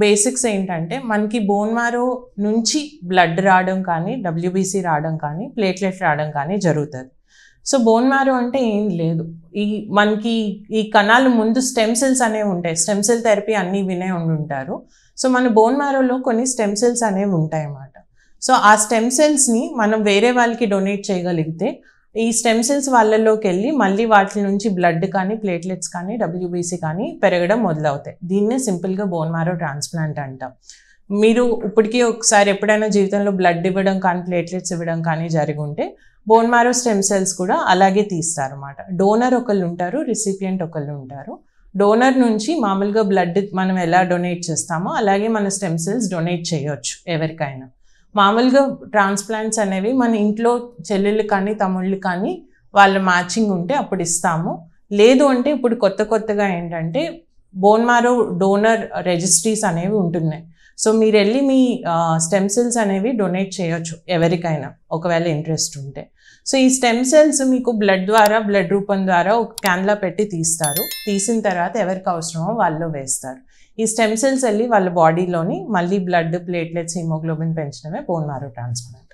basics ఏంటంటే మనకి bone మారో నుంచి బ్లడ్ రావడం కానీ డబ్ల్యూబీసీ రావడం కానీ ప్లేట్లెట్ రావడం కానీ జరుగుతుంది సో బోన్ మారో అంటే ఏం లేదు ఈ మనకి ఈ కణాలు ముందు స్టెమ్ సెల్స్ అనేవి ఉంటాయి స్టెమ్ సెల్ థెరపీ అన్నీ వినే ఉండి ఉంటారు సో మన బోన్ మారోలో కొన్ని స్టెమ్ సెల్స్ అనేవి ఉంటాయి అన్నమాట సో ఆ స్టెమ్ సెల్స్ని మనం వేరే వాళ్ళకి డొనేట్ చేయగలిగితే ఈ స్టెమ్ సెల్స్ వాళ్ళలోకి వెళ్ళి మళ్ళీ వాటి నుంచి బ్లడ్ కానీ ప్లేట్లెట్స్ కానీ డబ్ల్యూబీసీ కానీ పెరగడం మొదలవుతాయి దీన్నే సింపుల్గా బోన్ మారో ట్రాన్స్ప్లాంట్ అంటాం మీరు ఇప్పటికీ ఒకసారి ఎప్పుడైనా జీవితంలో బ్లడ్ ఇవ్వడం కానీ ప్లేట్లెట్స్ ఇవ్వడం కానీ జరిగి ఉంటే బోన్ మారో స్టెమ్ సెల్స్ కూడా అలాగే తీస్తారు అన్నమాట డోనర్ ఒకళ్ళు ఉంటారు రిసిపియంట్ ఒకళ్ళు ఉంటారు డోనర్ నుంచి మామూలుగా బ్లడ్ మనం ఎలా డొనేట్ చేస్తామో అలాగే మన స్టెమ్ సెల్స్ డొనేట్ చేయొచ్చు ఎవరికైనా మామూలుగా ట్రాన్స్ప్లాంట్స్ అనేవి మన ఇంట్లో చెల్లెళ్ళు కానీ తమ్ముళ్ళు కానీ వాళ్ళ మ్యాచింగ్ ఉంటే అప్పుడు ఇస్తాము లేదు అంటే ఇప్పుడు కొత్త కొత్తగా ఏంటంటే బోన్మారో డోనర్ రెజిస్ట్రీస్ అనేవి ఉంటున్నాయి సో మీరు వెళ్ళి మీ స్టెమ్ సెల్స్ అనేవి డొనేట్ చేయొచ్చు ఎవరికైనా ఒకవేళ ఇంట్రెస్ట్ ఉంటే సో ఈ స్టెమ్ సెల్స్ మీకు బ్లడ్ ద్వారా బ్లడ్ రూపం ద్వారా ఒక క్యాన్లా పెట్టి తీస్తారు తీసిన తర్వాత ఎవరికి అవసరమో వాళ్ళు వేస్తారు ఈ స్టెమ్ సెల్స్ వెళ్ళి వాళ్ళ బాడీలోని మళ్ళీ బ్లడ్ ప్లేట్లెట్స్ హిమోగ్లోబిన్ పెంచడమే పోన్మారో ట్రాన్స్ప్లాంట్